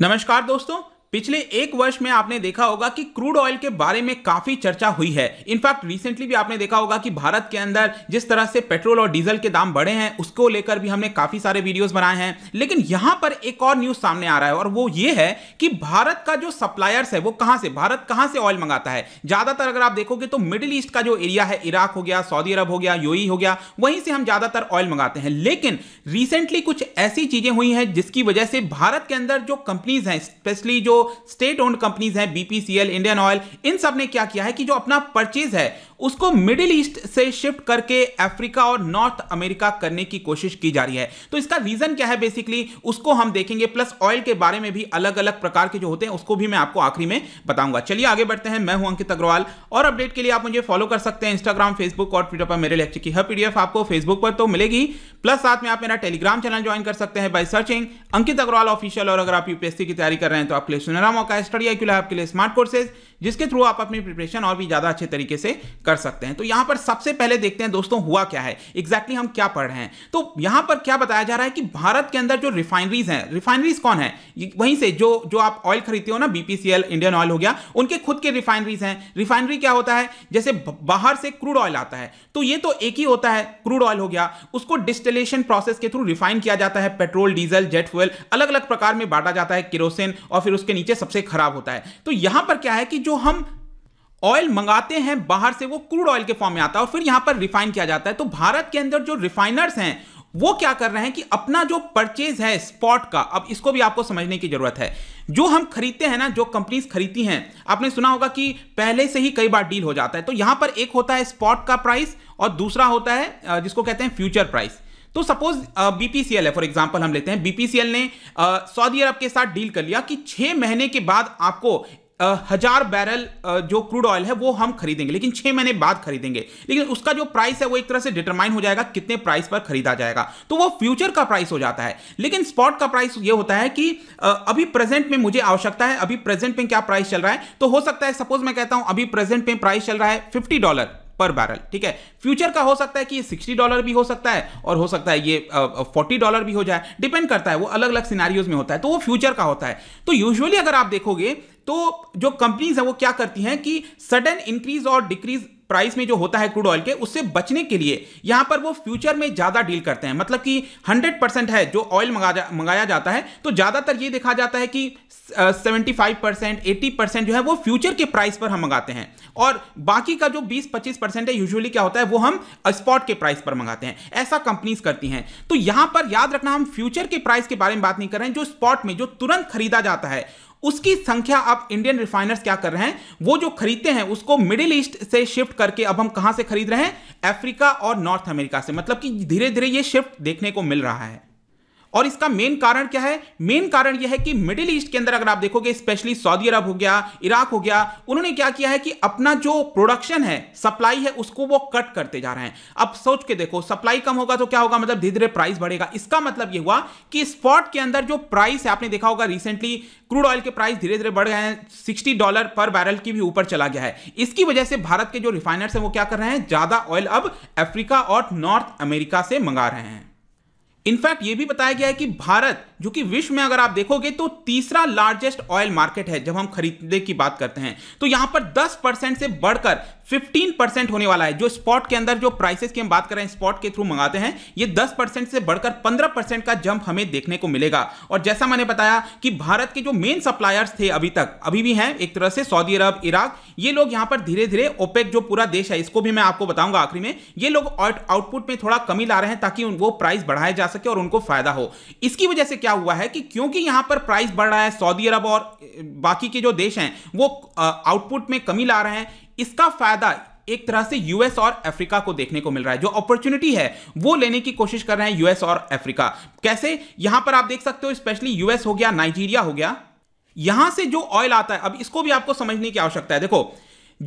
नमस्कार दोस्तों पिछले एक वर्ष में आपने देखा होगा कि क्रूड ऑयल के बारे में काफी चर्चा हुई है इनफैक्ट रिसेंटली भी आपने देखा होगा कि भारत के अंदर जिस तरह से पेट्रोल और डीजल के दाम बढ़े हैं उसको लेकर भी हमने काफी सारे वीडियोस बनाए हैं लेकिन यहां पर एक और न्यूज सामने आ रहा है और वो ये है कि भारत का जो सप्लायर्स है वो कहां से भारत कहां से ऑयल मंगाता है ज्यादातर अगर आप देखोगे तो मिडिल ईस्ट का जो एरिया है इराक हो गया सऊदी अरब हो गया यू e हो गया वहीं से हम ज्यादातर ऑयल मंगाते हैं लेकिन रिसेंटली कुछ ऐसी चीजें हुई हैं जिसकी वजह से भारत के अंदर जो कंपनीज हैं स्पेशली जो स्टेट ओन्ड कंपनीज हैं बीपीसीएल इंडियन ऑयल इन सब ने क्या किया है कि जो अपना परचेज है उसको मिडिल ईस्ट से शिफ्ट करके अफ्रीका और नॉर्थ अमेरिका करने की कोशिश की जा रही है तो इसका रीजन क्या है बेसिकली उसको हम देखेंगे प्लस ऑयल के बारे में भी अलग अलग प्रकार के जो होते हैं उसको भी मैं आपको आखिरी में बताऊंगा चलिए आगे बढ़ते हैं मैं हूं अंकित अग्रवाल और अपडेट के लिए आप मुझे फॉलो कर सकते हैं इंस्टाग्राम फेसबुक और ट्विटर पर मेरे लेक्चर की हर पीडीएफ आपको फेसबुक पर तो मिलेगी प्लस साथ में आप मेरा टेलीग्राम चैनल ज्वाइन कर सकते हैं by searching Ankit Agarwal official और अगर आप यूपीएससी की तैयारी कर रहे हैं तो आप प्ले सुनहरा मौका है स्टडी आई है आपके लिए स्मार्ट कोर्सेज जिसके थ्रू आप अपनी प्रिपरेशन और भी ज़्यादा अच्छे तरीके से कर सकते हैं तो यहां पर सबसे पहले देखते हैं दोस्तों हुआ क्या है एग्जैक्टली exactly हम क्या पढ़ रहे हैं तो यहां पर क्या बताया जा रहा है कि भारत के अंदर जो रिफाइनरीज हैं रिफाइनरीज कौन है वहीं से जो जो आप ऑयल खरीदते हो ना बीपीसीएल इंडियन ऑयल हो गया उनके खुद के रिफाइनरीज हैं रिफाइनरी क्या होता है जैसे बाहर से क्रूड ऑयल आता है तो ये तो एक ही होता है क्रूड ऑयल हो गया उसको डिस्टिलेशन प्रोसेस के थ्रू रिफाइन किया जाता है पेट्रोल डीजल जेट फ्यूल अलग अलग प्रकार में बांटा जाता है किरोसिन और फिर उसके नीचे सबसे खराब होता है तो यहां पर क्या है कि जो हम ऑयल मंगाते हैं बाहर से वो क्रूड ऑयल के फॉर्म में आता है और फिर यहां पर रिफाइन किया जाता है तो भारत के अंदर जो रिफाइनर्स हैं वो क्या कर रहे हैं कि अपना जो परचेज है स्पॉट का अब इसको भी आपको समझने की जरूरत है जो हम खरीदते हैं ना जो कंपनीज खरीदती हैं आपने सुना होगा कि पहले से ही कई बार डील हो जाता है तो यहां पर एक होता है स्पॉट का प्राइस और दूसरा होता है जिसको कहते हैं फ्यूचर प्राइस तो सपोज बीपीसीएल uh, है फॉर एग्जाम्पल हम लेते हैं बीपीसीएल ने सऊदी uh, अरब के साथ डील कर लिया कि छह महीने के बाद आपको uh, हजार बैरल जो क्रूड ऑयल है वो हम खरीदेंगे लेकिन छह महीने बाद खरीदेंगे लेकिन उसका जो प्राइस है वो एक तरह से डिटरमाइन हो जाएगा कितने प्राइस पर खरीदा जाएगा तो वो फ्यूचर का प्राइस हो जाता है लेकिन स्पॉट का प्राइस ये होता है कि अभी प्रेजेंट में मुझे आवश्यकता है अभी प्रेजेंट में क्या प्राइस चल रहा है तो हो सकता है सपोज मैं कहता हूं अभी प्रेजेंट में प्राइस चल रहा है फिफ्टी डॉलर पर बैरल ठीक है फ्यूचर का हो सकता है कि ये सिक्सटी डॉलर भी हो सकता है और हो सकता है ये फोर्टी डॉलर भी हो जाए डिपेंड करता है वो अलग अलग सिनारियोज में होता है तो वो फ्यूचर का होता है तो यूजुअली अगर आप देखोगे तो जो कंपनीज हैं वो क्या करती हैं कि सडन इंक्रीज और डिक्रीज प्राइस में जो होता है क्रूड ऑयल के उससे बचने के लिए यहां पर वो फ्यूचर में ज्यादा डील करते हैं मतलब कि 100 परसेंट है जो ऑयल मंगा जा, मंगाया जाता है तो ज्यादातर ये देखा जाता है कि seventy five percent eighty percent जो है वो फ्यूचर के प्राइस पर हम मंगाते हैं और बाकी का जो बीस पच्चीस परसेंट है यूजुअली क्या होता है वो हम स्पॉट के प्राइस पर मंगाते हैं ऐसा कंपनीज करती हैं तो यहां पर याद रखना हम फ्यूचर के प्राइस के बारे में बात नहीं कर रहे हैं जो स्पॉट में जो तुरंत खरीदा जाता है उसकी संख्या अब इंडियन रिफाइनर्स क्या कर रहे हैं वो जो खरीदते हैं उसको मिडिल ईस्ट से शिफ्ट करके अब हम कहां से खरीद रहे हैं अफ्रीका और नॉर्थ अमेरिका से मतलब कि धीरे धीरे ये शिफ्ट देखने को मिल रहा है और इसका मेन कारण क्या है मेन कारण यह है कि मिडिल ईस्ट के अंदर अगर आप देखोगे स्पेशली सऊदी अरब हो गया इराक हो गया उन्होंने क्या किया है कि अपना जो प्रोडक्शन है सप्लाई है उसको वो कट करते जा रहे हैं अब सोच के देखो सप्लाई कम होगा तो क्या होगा मतलब धीरे धीरे प्राइस बढ़ेगा इसका मतलब यह हुआ कि स्पॉट के अंदर जो प्राइस है आपने देखा होगा रिसेंटली क्रूड ऑयल के प्राइस धीरे धीरे बढ़ गए हैं सिक्सटी डॉलर पर बैरल की भी ऊपर चला गया है इसकी वजह से भारत के जो रिफाइनर्स हैं वो क्या कर रहे हैं ज्यादा ऑयल अब अफ्रीका और नॉर्थ अमेरिका से मंगा रहे हैं इनफैक्ट यह भी बताया गया है कि भारत जो कि विश्व में अगर आप देखोगे तो तीसरा लार्जेस्ट ऑयल मार्केट है जब हम खरीदने की बात करते हैं तो यहां पर 10 परसेंट से बढ़कर 15 परसेंट होने वाला है जो स्पॉट के अंदर जो प्राइसेस की हम बात कर रहे हैं स्पॉट के थ्रू मंगाते हैं ये 10 परसेंट से बढ़कर 15 परसेंट का जंप हमें देखने को मिलेगा और जैसा मैंने बताया कि भारत के जो मेन सप्लायर्स थे अभी तक अभी भी हैं एक तरह से सऊदी अरब इराक ये लोग यहां पर धीरे धीरे ओपेक जो पूरा देश है इसको भी मैं आपको बताऊंगा आखिरी में ये लोग आउटपुट में थोड़ा कमी ला रहे हैं ताकि वो प्राइस बढ़ाया जा सके और उनको फायदा हो इसकी वजह से क्या हुआ है कि क्योंकि यहां पर प्राइस बढ़ रहा है सऊदी अरब और बाकी के जो देश हैं वो आउटपुट में कमी ला रहे हैं इसका फायदा एक तरह से यूएस और अफ्रीका को देखने को मिल रहा है जो अपॉर्चुनिटी है वो लेने की कोशिश कर रहे हैं यूएस और अफ्रीका कैसे यहां पर आप देख सकते हो स्पेशली यूएस हो गया नाइजीरिया हो गया यहां से जो ऑयल आता है अब इसको भी आपको समझने की आवश्यकता है देखो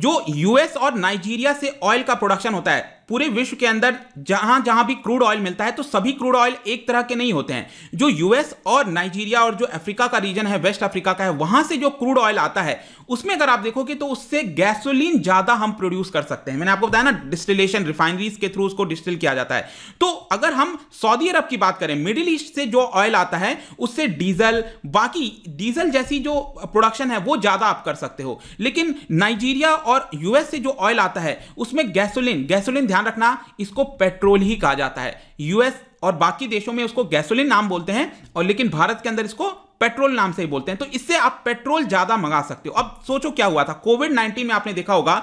जो यूएस और नाइजीरिया से ऑयल का प्रोडक्शन होता है पूरे विश्व के अंदर जहां जहां भी क्रूड ऑयल मिलता है तो सभी क्रूड ऑयल एक तरह के नहीं होते हैं जो यूएस और नाइजीरिया और जो अफ्रीका का रीजन है वेस्ट अफ्रीका का है वहां से जो क्रूड ऑयल आता है उसमें अगर आप देखोगे तो उससे गैसोलीन ज्यादा हम प्रोड्यूस कर सकते हैं मैंने आपको बताया ना डिस्टिलेशन रिफाइनरीज के थ्रू उसको डिस्टिल किया जाता है तो अगर हम सऊदी अरब की बात करें मिडिल ईस्ट से जो ऑयल आता है उससे डीजल बाकी डीजल जैसी जो प्रोडक्शन है वो ज्यादा आप कर सकते हो लेकिन नाइजीरिया और यूएस से जो ऑयल आता है उसमें गैसोलिन गैसोलिन ध्यान रखना इसको पेट्रोल ही कहा जाता है यूएस और बाकी देशों में उसको गैसोलीन नाम बोलते हैं और लेकिन भारत के अंदर इसको पेट्रोल नाम से ही बोलते हैं तो इससे आप पेट्रोल ज्यादा मंगा सकते हो अब सोचो क्या हुआ था कोविड 19 में आपने देखा होगा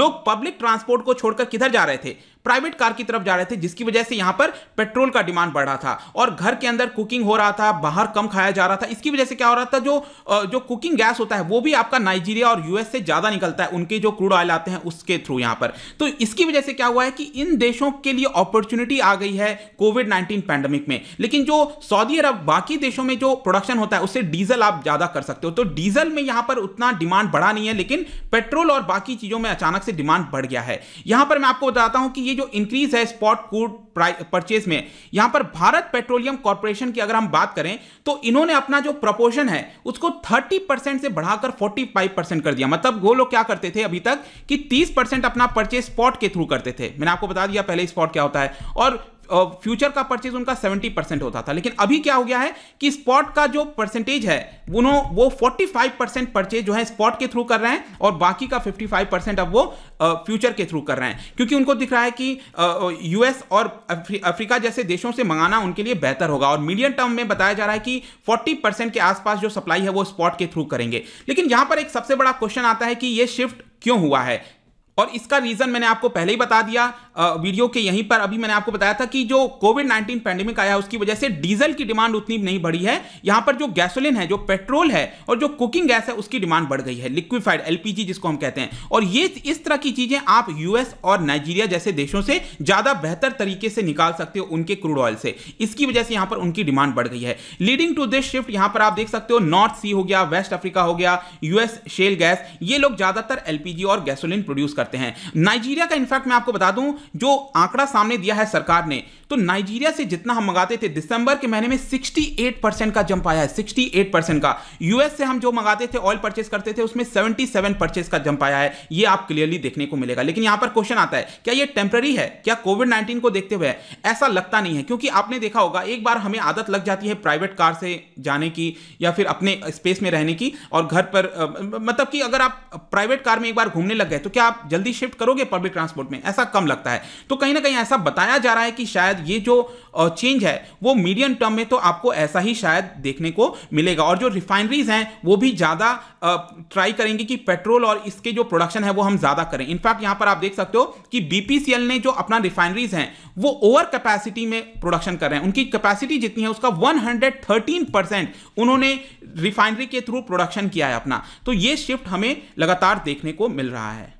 लोग पब्लिक ट्रांसपोर्ट को छोड़कर किधर जा रहे थे प्राइवेट कार की तरफ जा रहे थे जिसकी वजह से यहां पर पेट्रोल का डिमांड बढ़ रहा था और घर के अंदर कुकिंग हो रहा था बाहर कम खाया जा रहा था इसकी वजह से क्या हो रहा था जो जो कुकिंग गैस होता है वो भी आपका नाइजीरिया और यूएस से ज़्यादा निकलता है उनके जो क्रूड ऑयल आते हैं उसके थ्रू यहां पर तो इसकी वजह से क्या हुआ है कि इन देशों के लिए अपॉर्चुनिटी आ गई है कोविड नाइन्टीन पैंडमिक में लेकिन जो सऊदी अरब बाकी देशों में जो प्रोडक्शन होता है उससे डीजल आप ज़्यादा कर सकते हो तो डीजल में यहां पर उतना डिमांड बढ़ा नहीं है लेकिन पेट्रोल और बाकी चीज़ों में अचानक से डिमांड बढ़ गया है यहां पर मैं आपको बताता हूं कि ये जो इंक्रीज है स्पॉट क्रूड परचेज में यहां पर भारत पेट्रोलियम कॉर्पोरेशन की अगर हम बात करें तो इन्होंने अपना जो प्रपोर्शन है उसको 30 परसेंट से बढ़ाकर 45 परसेंट कर दिया मतलब वो लोग क्या करते थे अभी तक कि 30 परसेंट अपना परचेज स्पॉट के थ्रू करते थे मैंने आपको बता दिया पहले स्पॉट क्या होता है और फ्यूचर का परचेज उनका 70 परसेंट होता था लेकिन अभी क्या हो गया है कि स्पॉट का जो परसेंटेज है वो 45 परसेंट परचेज जो है स्पॉट के थ्रू कर रहे हैं और बाकी का 55 परसेंट अब वो फ्यूचर के थ्रू कर रहे हैं क्योंकि उनको दिख रहा है कि यूएस और अफ्रीका जैसे देशों से मंगाना उनके लिए बेहतर होगा और मीडियम टर्म में बताया जा रहा है कि फोर्टी परसेंट के आसपास जो सप्लाई है वो स्पॉट के थ्रू करेंगे लेकिन यहां पर एक सबसे बड़ा क्वेश्चन आता है कि यह शिफ्ट क्यों हुआ है और इसका रीज़न मैंने आपको पहले ही बता दिया आ, वीडियो के यहीं पर अभी मैंने आपको बताया था कि जो कोविड 19 पैंडेमिक आया उसकी वजह से डीजल की डिमांड उतनी नहीं बढ़ी है यहां पर जो गैसोलिन है जो पेट्रोल है और जो कुकिंग गैस है उसकी डिमांड बढ़ गई है लिक्विफाइड एलपीजी जिसको हम कहते हैं और ये इस तरह की चीज़ें आप यूएस और नाइजीरिया जैसे देशों से ज़्यादा बेहतर तरीके से निकाल सकते हो उनके क्रूड ऑयल से इसकी वजह से यहां पर उनकी डिमांड बढ़ गई है लीडिंग टू दिस शिफ्ट यहां पर आप देख सकते हो नॉर्थ सी हो गया वेस्ट अफ्रीका हो गया यूएस शेल गैस ये लोग ज़्यादातर एलपीजी और गैसोलिन प्रोड्यूस कर करते हैं नाइजीरिया का इनफैक्ट मैं आपको बता दूं जो आंकड़ा सामने दिया है सरकार ने तो नाइजीरिया से जितना हम मंगाते थे दिसंबर के महीने में 68 परसेंट का जंप आया है 68 परसेंट का यूएस से हम जो मंगाते थे ऑयल परचेस करते थे उसमें 77 परचेस का जंप आया है ये आप क्लियरली देखने को मिलेगा लेकिन यहां पर क्वेश्चन आता है क्या यह टेम्प्ररी है क्या कोविड नाइन्टीन को देखते हुए ऐसा लगता नहीं है क्योंकि आपने देखा होगा एक बार हमें आदत लग जाती है प्राइवेट कार से जाने की या फिर अपने स्पेस में रहने की और घर पर मतलब कि अगर आप प्राइवेट कार में एक बार घूमने लग गए तो क्या आप जल्दी शिफ्ट करोगे पब्लिक ट्रांसपोर्ट में ऐसा कम लगता है तो कहीं ना कहीं ऐसा बताया जा रहा है कि शायद ये जो चेंज है वो मीडियम टर्म में तो आपको ऐसा ही शायद देखने को मिलेगा और जो रिफाइनरीज हैं वो भी ज़्यादा ट्राई करेंगे कि पेट्रोल और इसके जो प्रोडक्शन है वो हम ज़्यादा करें इनफैक्ट यहाँ पर आप देख सकते हो कि बीपीसीएल ने जो अपना रिफाइनरीज हैं वो ओवर कैपेसिटी में प्रोडक्शन कर रहे हैं उनकी कैपेसिटी जितनी है उसका 113 परसेंट उन्होंने रिफाइनरी के थ्रू प्रोडक्शन किया है अपना तो ये शिफ्ट हमें लगातार देखने को मिल रहा है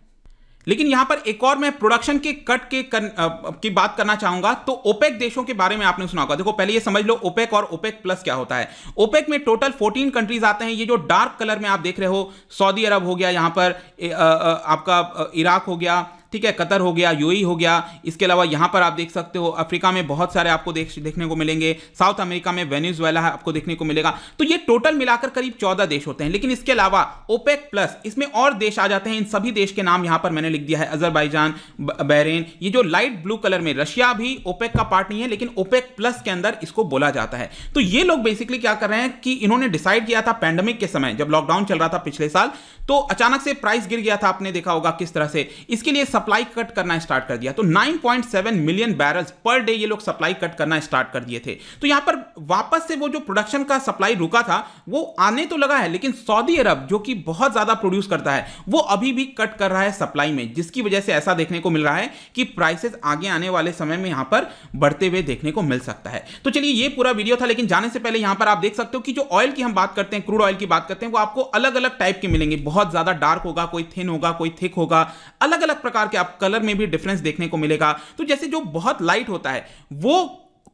लेकिन यहां पर एक और मैं प्रोडक्शन के कट के कर, आ, की बात करना चाहूंगा तो ओपेक देशों के बारे में आपने सुना होगा देखो पहले ये समझ लो ओपेक और ओपेक प्लस क्या होता है ओपेक में टोटल 14 कंट्रीज आते हैं ये जो डार्क कलर में आप देख रहे हो सऊदी अरब हो गया यहां पर ए, आ, आ, आपका इराक हो गया ठीक है कतर हो गया यू हो गया इसके अलावा यहाँ पर आप देख सकते हो अफ्रीका में बहुत सारे आपको देख देखने को मिलेंगे साउथ अमेरिका में वेनेजुएला आपको देखने को मिलेगा तो ये टोटल मिलाकर करीब चौदह देश होते हैं लेकिन इसके अलावा ओपेक प्लस इसमें और देश आ जाते हैं इन सभी देश के नाम यहाँ पर मैंने लिख दिया है अजरबैजान बहरेन ये जो लाइट ब्लू कलर में रशिया भी ओपेक का पार्ट नहीं है लेकिन ओपेक प्लस के अंदर इसको बोला जाता है तो ये लोग बेसिकली क्या कर रहे हैं कि इन्होंने डिसाइड किया था पैंडमिक के समय जब लॉकडाउन चल रहा था पिछले साल तो अचानक से प्राइस गिर गया था आपने देखा होगा किस तरह से इसके लिए सब सप्लाई कट करना स्टार्ट कर दिया तो 9.7 मिलियन बैरल्स पर डे ये लोग सप्लाई कट करना स्टार्ट कर दिए थे तो यहां पर वापस से वो जो प्रोडक्शन का सप्लाई रुका था वो आने तो लगा है लेकिन सऊदी अरब जो कि बहुत ज्यादा प्रोड्यूस करता है वो अभी भी कट कर रहा है सप्लाई में जिसकी वजह से ऐसा देखने को मिल रहा है कि प्राइसेस आगे आने वाले समय में यहां पर बढ़ते हुए देखने को मिल सकता है तो चलिए ये पूरा वीडियो था लेकिन जाने से पहले यहां पर आप देख सकते हो कि जो ऑयल की हम बात करते हैं क्रूड ऑयल की बात करते हैं वो आपको अलग अलग टाइप के मिलेंगे बहुत ज्यादा डार्क होगा कोई थिन होगा कोई थिक होगा अलग अलग प्रकार कि आप कलर में भी डिफरेंस देखने को मिलेगा तो जैसे जो बहुत लाइट होता है वो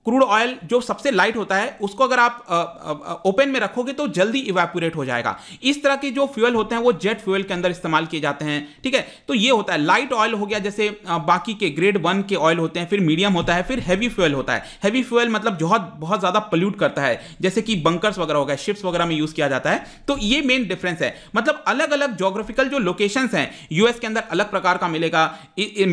क्रूड ऑयल जो सबसे लाइट होता है उसको अगर आप ओपन में रखोगे तो जल्दी इवेपोरेट हो जाएगा इस तरह के जो फ्यूल होते हैं वो जेट फ्यूल के अंदर इस्तेमाल किए जाते हैं ठीक है तो ये होता है लाइट ऑयल हो गया जैसे बाकी के ग्रेड वन के ऑयल होते हैं फिर मीडियम होता है फिर हैवी फ्यूल होता है हैवी फ्यूल मतलब बहुत बहुत ज़्यादा पल्यूट करता है जैसे कि बंकर्स वगैरह हो गए शिप्स वगैरह में यूज़ किया जाता है तो ये मेन डिफरेंस है मतलब अलग अलग जोग्राफिकल जो लोकेशन हैं यूएस के अंदर अलग प्रकार का मिलेगा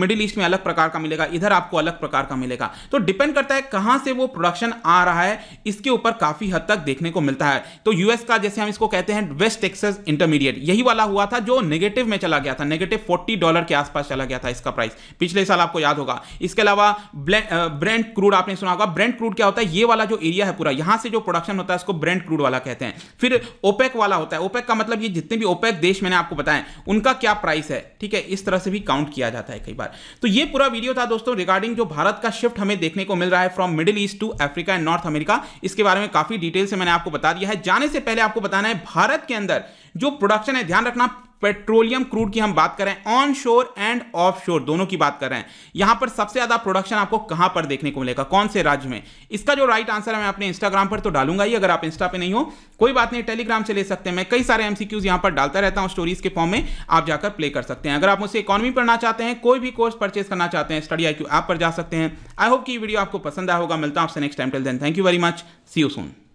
मिडिल ईस्ट में अलग प्रकार का मिलेगा इधर आपको अलग प्रकार का मिलेगा तो डिपेंड करता है कहाँ कहां से वो प्रोडक्शन आ रहा है इसके ऊपर काफ़ी हद तक देखने को मिलता है तो यूएस का जैसे हम इसको कहते हैं वेस्ट टेक्सस इंटरमीडिएट यही वाला हुआ था जो नेगेटिव में चला गया था नेगेटिव फोर्टी डॉलर के आसपास चला गया था इसका प्राइस पिछले साल आपको याद होगा इसके अलावा ब्रेंड क्रूड आपने सुना होगा ब्रेंड क्रूड क्या होता है ये वाला जो एरिया है पूरा यहां से जो प्रोडक्शन होता है उसको ब्रेंड क्रूड वाला कहते हैं फिर ओपेक वाला होता है ओपेक का मतलब ये जितने भी ओपेक देश मैंने आपको बताया उनका क्या प्राइस है ठीक है इस तरह से भी काउंट किया जाता है कई बार तो ये पूरा वीडियो था दोस्तों रिगार्डिंग जो भारत का शिफ्ट हमें देखने को मिल रहा है from mid Middle East to Africa and North America इसके बारे में काफी डिटेल से मैंने आपको बता दिया है जाने से पहले आपको बताना है भारत के अंदर जो प्रोडक्शन है ध्यान रखना पेट्रोलियम क्रूड की हम बात कर रहे हैं ऑन शोर एंड ऑफ शोर दोनों की बात कर रहे हैं यहां पर सबसे ज्यादा प्रोडक्शन आपको कहां पर देखने को मिलेगा कौन से राज्य में इसका जो राइट आंसर है मैं अपने इंस्टाग्राम पर तो डालूंगा ही अगर आप इंस्टा पे नहीं हो कोई बात नहीं टेलीग्राम से ले सकते हैं मैं कई सारे एमसीक्यूज यहां पर डालता रहता हूं स्टोरीज के फॉर्म में आप जाकर प्ले कर सकते हैं अगर आप मुझसे इकॉनमी पढ़ना चाहते हैं कोई भी कोर्स परचेज करना चाहते हैं स्टडी आई क्यू ऐप पर जा सकते हैं आई होप की वीडियो आपको पसंद आया होगा मिलता हूं आपसे next time till then thank you very much see you soon